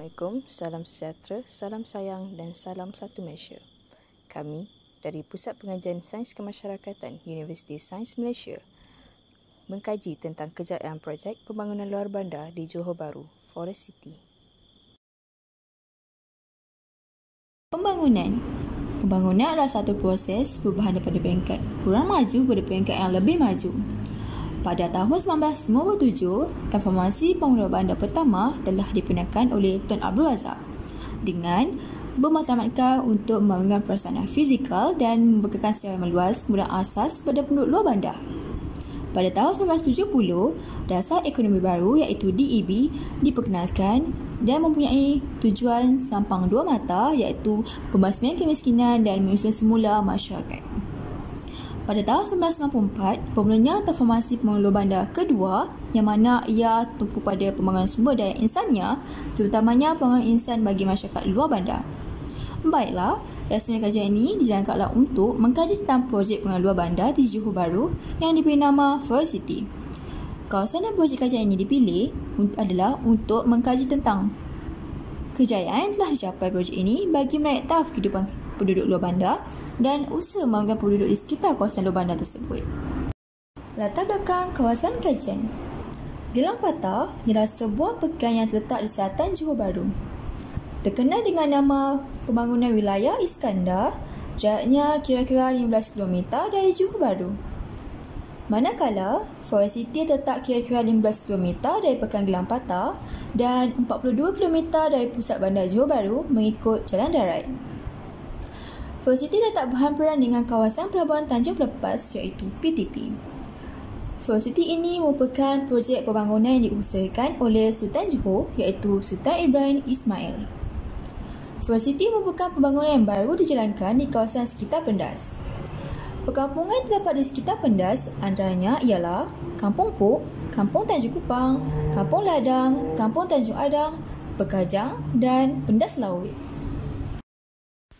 Assalamualaikum, salam sejahtera, salam sayang dan salam satu Malaysia. Kami dari Pusat Pengajian Sains Kemasyarakatan Universiti Sains Malaysia mengkaji tentang kejayaan projek pembangunan luar bandar di Johor Bahru, Forest City. Pembangunan Pembangunan adalah satu proses perubahan daripada peringkat kurang maju kepada peringkat yang lebih maju. Pada tahun 1997, transformasi pengurut bandar pertama telah dipindahkan oleh Tun Abdul Razak dengan bermatlamatkan untuk mengurangkan perasaan fizikal dan membekalkan secara meluas kemudian asas kepada penduduk luar bandar. Pada tahun 1970, dasar ekonomi baru iaitu DEB diperkenalkan dan mempunyai tujuan sampang dua mata iaitu pembasmian kemiskinan dan menyusun semula masyarakat. Pada tahun 1994, bermulanya transformasi pengelola bandar kedua yang mana ia tumpu pada pembangunan sumber daya insannya terutamanya pembangunan insan bagi masyarakat luar bandar. Baiklah, Yasuni kajian ini dijalankanlah untuk mengkaji tentang projek pengelola luar bandar di Johor Bahru yang diberi nama First City. Kawasan dan projek kajian ini dipilih adalah untuk mengkaji tentang kejayaan yang telah dicapai projek ini bagi menaik taraf kehidupan penduduk luar bandar dan usaha membangunkan penduduk di sekitar kawasan luar bandar tersebut. Latar belakang kawasan kajian Gelang Patah ialah sebuah pekan yang terletak di selatan Johor Bahru. Terkenal dengan nama pembangunan wilayah Iskandar, jaraknya kira-kira 15 km dari Johor Bahru. Manakala, Forest City terletak kira-kira 15 km dari pekan Gelang Patah dan 42 km dari pusat bandar Johor Bahru mengikut jalan darat. Velocity tetap berhampiran dengan kawasan pelabuhan Tanjung Lepas iaitu PTP. Velocity ini merupakan projek pembangunan yang diusahakan oleh Sultan Johor iaitu Sultan Ibrahim Ismail. Velocity merupakan pembangunan yang baru dijalankan di kawasan sekitar Pendas. Perkampungan terdapat di sekitar Pendas antaranya ialah Kampung Puk, Kampung Tanjung Kupang, Kampung Ladang, Kampung Tanjung Adang, Pekajang dan Pendas Laut.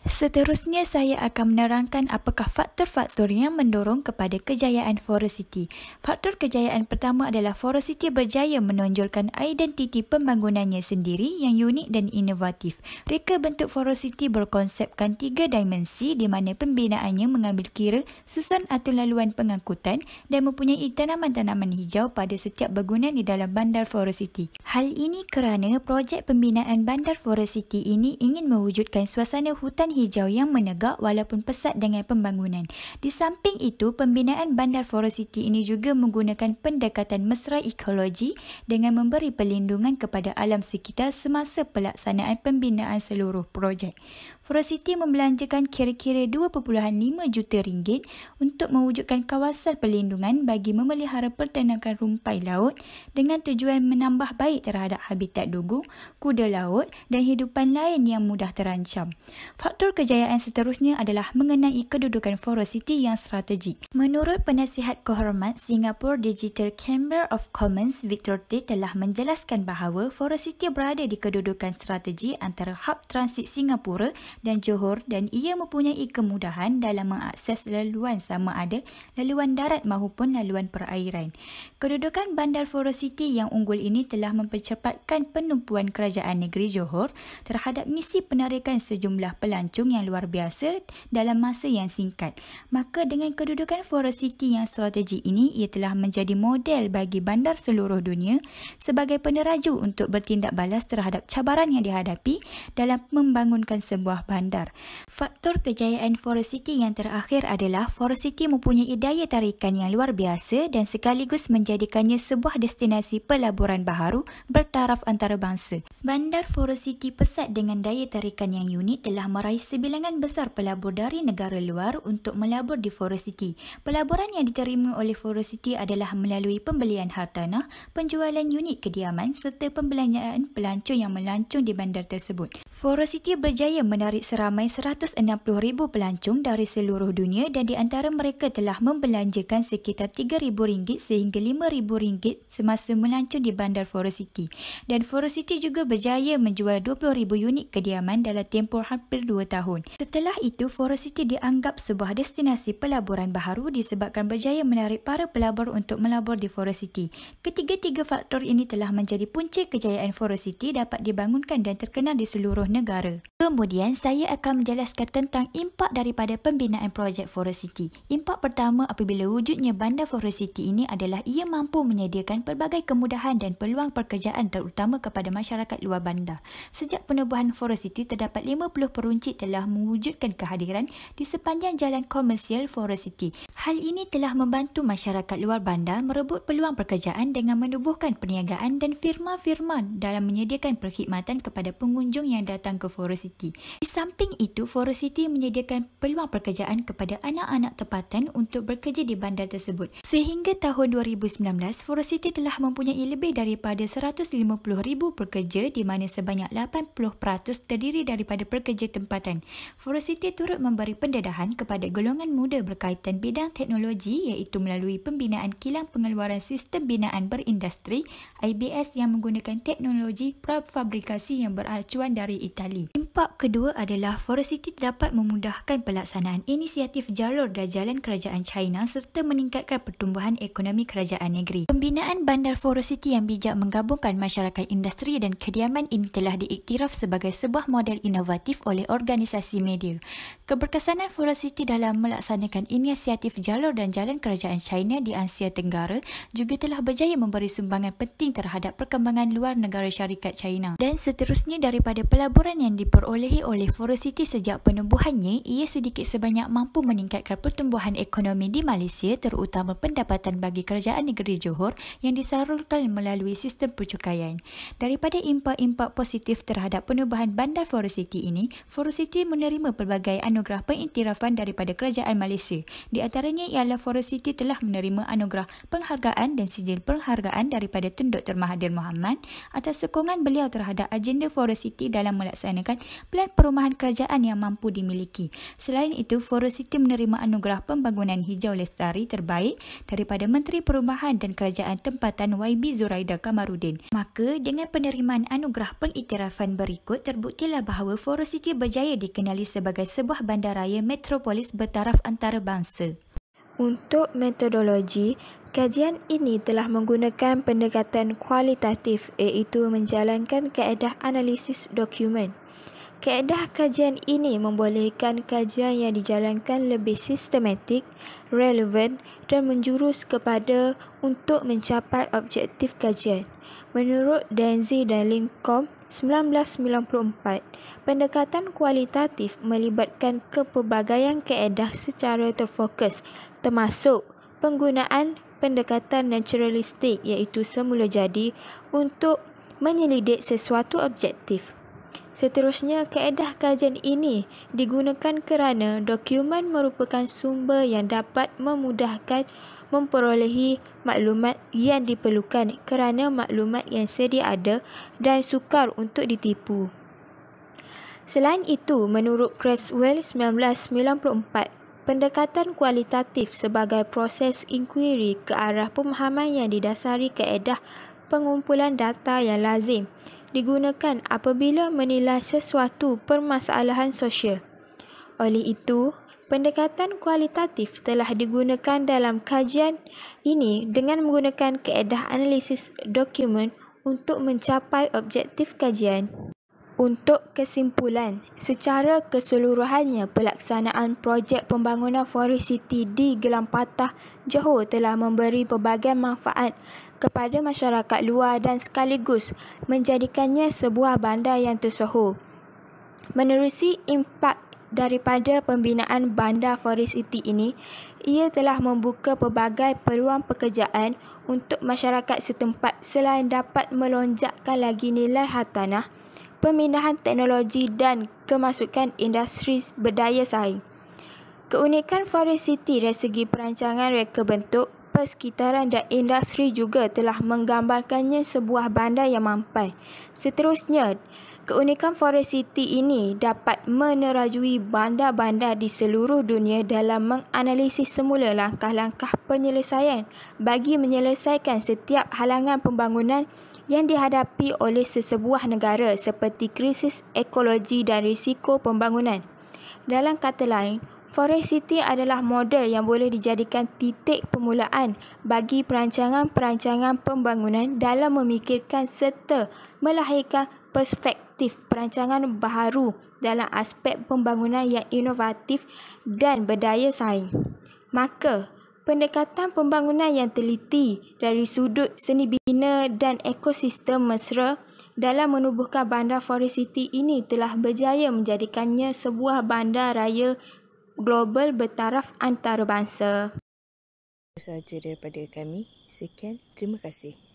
Seterusnya saya akan menerangkan apakah faktor-faktor yang mendorong kepada kejayaan Forest City. Faktor kejayaan pertama adalah Forest City berjaya menonjolkan identiti pembangunannya sendiri yang unik dan inovatif. Reka bentuk Forest City berkonsepkan tiga dimensi di mana pembinaannya mengambil kira susun atau laluan pengangkutan dan mempunyai tanaman-tanaman hijau pada setiap bangunan di dalam bandar Forest City. Hal ini kerana projek pembinaan bandar Forest City ini ingin mewujudkan suasana hutan hijau yang menegak walaupun pesat dengan pembangunan. Di samping itu, pembinaan Bandar Forosity ini juga menggunakan pendekatan mesra ekologi dengan memberi pelindungan kepada alam sekitar semasa pelaksanaan pembinaan seluruh projek. Forosity membelanjakan kira-kira 2.5 juta ringgit untuk mewujudkan kawasan pelindungan bagi memelihara pertenakan rumpai laut dengan tujuan menambah baik terhadap habitat dugu, kuda laut dan hidupan lain yang mudah terancam. Faktor Faktor kejayaan seterusnya adalah mengenai kedudukan City yang strategik. Menurut penasihat kehormat Singapore Digital Chamber of Commons, Victor T telah menjelaskan bahawa City berada di kedudukan strategi antara hub transit Singapura dan Johor dan ia mempunyai kemudahan dalam mengakses laluan sama ada laluan darat maupun laluan perairan. Kedudukan bandar City yang unggul ini telah mempercepatkan penumpuan kerajaan negeri Johor terhadap misi penarikan sejumlah pelancong melancung yang luar biasa dalam masa yang singkat. Maka dengan kedudukan Forest City yang strategi ini, ia telah menjadi model bagi bandar seluruh dunia sebagai peneraju untuk bertindak balas terhadap cabaran yang dihadapi dalam membangunkan sebuah bandar. Faktor kejayaan Forest City yang terakhir adalah Forest City mempunyai daya tarikan yang luar biasa dan sekaligus menjadikannya sebuah destinasi pelaburan baharu bertaraf antarabangsa. Bandar Forest City pesat dengan daya tarikan yang unik telah meraih oleh sebilangan besar pelabur dari negara luar untuk melabur di Forest City. Pelaburan yang diterima oleh Forest City adalah melalui pembelian hartanah, penjualan unit kediaman serta pembelanjaan pelancong yang melancong di bandar tersebut. Forest City berjaya menarik seramai 160,000 pelancong dari seluruh dunia dan di antara mereka telah membelanjakan sekitar RM3,000 sehingga RM5,000 semasa melancong di bandar Forest City. Dan Forest City juga berjaya menjual 20,000 unit kediaman dalam tempoh hampir 2 tahun. Setelah itu, Forest City dianggap sebuah destinasi pelaburan baharu disebabkan berjaya menarik para pelabur untuk melabur di Forest City. Ketiga-tiga faktor ini telah menjadi punca kejayaan Forest City dapat dibangunkan dan terkenal di seluruh negara. Kemudian, saya akan menjelaskan tentang impak daripada pembinaan projek Forest City. Impak pertama apabila wujudnya bandar Forest City ini adalah ia mampu menyediakan pelbagai kemudahan dan peluang pekerjaan terutama kepada masyarakat luar bandar. Sejak penubuhan Forest City, terdapat 50 peruncit telah mewujudkan kehadiran di sepanjang jalan komersial Forest City. Hal ini telah membantu masyarakat luar bandar merebut peluang pekerjaan dengan menubuhkan perniagaan dan firma-firma dalam menyediakan perkhidmatan kepada pengunjung yang datang ke Forest City. Di samping itu, Forest City menyediakan peluang pekerjaan kepada anak-anak tempatan untuk bekerja di bandar tersebut. Sehingga tahun 2019, Forest City telah mempunyai lebih daripada 150,000 pekerja di mana sebanyak 80% terdiri daripada pekerja tempatan. Kelantan. Forosity turut memberi pendedahan kepada golongan muda berkaitan bidang teknologi iaitu melalui pembinaan kilang pengeluaran sistem binaan berindustri IBS yang menggunakan teknologi prefabrikasi yang beracuan dari Itali. Pub kedua adalah Forest dapat memudahkan pelaksanaan inisiatif jalur dan jalan kerajaan China serta meningkatkan pertumbuhan ekonomi kerajaan negeri. Pembinaan bandar Forest yang bijak menggabungkan masyarakat industri dan kediaman ini telah diiktiraf sebagai sebuah model inovatif oleh organisasi media. Keberkesanan Forest dalam melaksanakan inisiatif jalur dan jalan kerajaan China di Asia Tenggara juga telah berjaya memberi sumbangan penting terhadap perkembangan luar negara syarikat China. Dan seterusnya daripada pelaburan yang diperoleh memperolehi oleh Forest City sejak penubuhannya, ia sedikit sebanyak mampu meningkatkan pertumbuhan ekonomi di Malaysia terutama pendapatan bagi kerajaan negeri Johor yang disalurkan melalui sistem percukaian. Daripada impak-impak positif terhadap penubuhan bandar Forest City ini, Forest City menerima pelbagai anugerah pengiktirafan daripada kerajaan Malaysia. Di antaranya ialah Forest City telah menerima anugerah penghargaan dan sijil penghargaan daripada Tun Dr. Mahathir Mohamad atas sokongan beliau terhadap agenda Forest City dalam melaksanakan plan perumahan kerajaan yang mampu dimiliki. Selain itu, Forest City menerima anugerah pembangunan hijau lestari terbaik daripada Menteri Perumahan dan Kerajaan Tempatan YB Zuraida Kamarudin. Maka, dengan penerimaan anugerah pengiktirafan berikut, terbuktilah bahawa Forest City berjaya dikenali sebagai sebuah bandaraya metropolis bertaraf antarabangsa. Untuk metodologi, kajian ini telah menggunakan pendekatan kualitatif iaitu menjalankan kaedah analisis dokumen. Kaedah kajian ini membolehkan kajian yang dijalankan lebih sistematik, relevan dan menjurus kepada untuk mencapai objektif kajian. Menurut Denzi dan Lincoln, 1994, pendekatan kualitatif melibatkan kepelbagaian kaedah secara terfokus termasuk penggunaan pendekatan naturalistik iaitu semula jadi untuk menyelidik sesuatu objektif. Seterusnya, kaedah kajian ini digunakan kerana dokumen merupakan sumber yang dapat memudahkan memperolehi maklumat yang diperlukan kerana maklumat yang sedia ada dan sukar untuk ditipu. Selain itu, menurut Creswell 1994, Pendekatan kualitatif sebagai proses inquiry ke arah pemahaman yang didasari kaedah pengumpulan data yang lazim digunakan apabila menilai sesuatu permasalahan sosial. Oleh itu, pendekatan kualitatif telah digunakan dalam kajian ini dengan menggunakan keedah analisis dokumen untuk mencapai objektif kajian. Untuk kesimpulan, secara keseluruhannya pelaksanaan projek pembangunan Forest City di Patah Johor telah memberi pelbagai manfaat kepada masyarakat luar dan sekaligus menjadikannya sebuah bandar yang tersohor. Menerusi impak daripada pembinaan bandar Forest City ini, ia telah membuka pelbagai peluang pekerjaan untuk masyarakat setempat selain dapat melonjakkan lagi nilai hartanah pemindahan teknologi dan kemasukan industri berdaya saing. Keunikan Forest City dari segi perancangan reka bentuk, persekitaran dan industri juga telah menggambarkannya sebuah bandar yang mampai. Seterusnya, keunikan Forest City ini dapat menerajui bandar-bandar di seluruh dunia dalam menganalisis semula langkah-langkah penyelesaian bagi menyelesaikan setiap halangan pembangunan yang dihadapi oleh sesebuah negara seperti krisis ekologi dan risiko pembangunan. Dalam kata lain, Forest City adalah model yang boleh dijadikan titik permulaan bagi perancangan-perancangan pembangunan dalam memikirkan serta melahirkan perspektif perancangan baru dalam aspek pembangunan yang inovatif dan berdaya saing. Maka, Pendekatan pembangunan yang teliti dari sudut seni bina dan ekosistem mesra dalam menubuhkan bandar Forest City ini telah berjaya menjadikannya sebuah bandar raya global bertaraf antarabangsa. Itu sahaja daripada kami. Sekian, terima kasih.